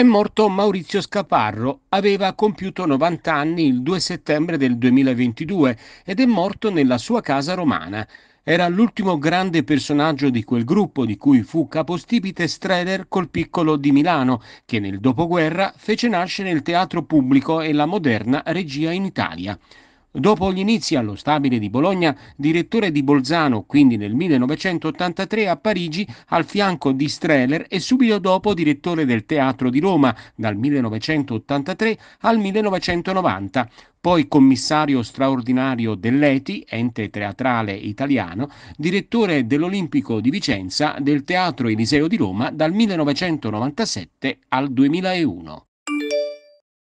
È morto Maurizio Scaparro, aveva compiuto 90 anni il 2 settembre del 2022 ed è morto nella sua casa romana. Era l'ultimo grande personaggio di quel gruppo di cui fu capostipite Streder col piccolo di Milano, che nel dopoguerra fece nascere il teatro pubblico e la moderna regia in Italia. Dopo gli inizi allo stabile di Bologna, direttore di Bolzano, quindi nel 1983 a Parigi al fianco di Streller e subito dopo direttore del Teatro di Roma dal 1983 al 1990 poi commissario straordinario dell'ETI, ente teatrale italiano, direttore dell'Olimpico di Vicenza del Teatro Eliseo di Roma dal 1997 al 2001.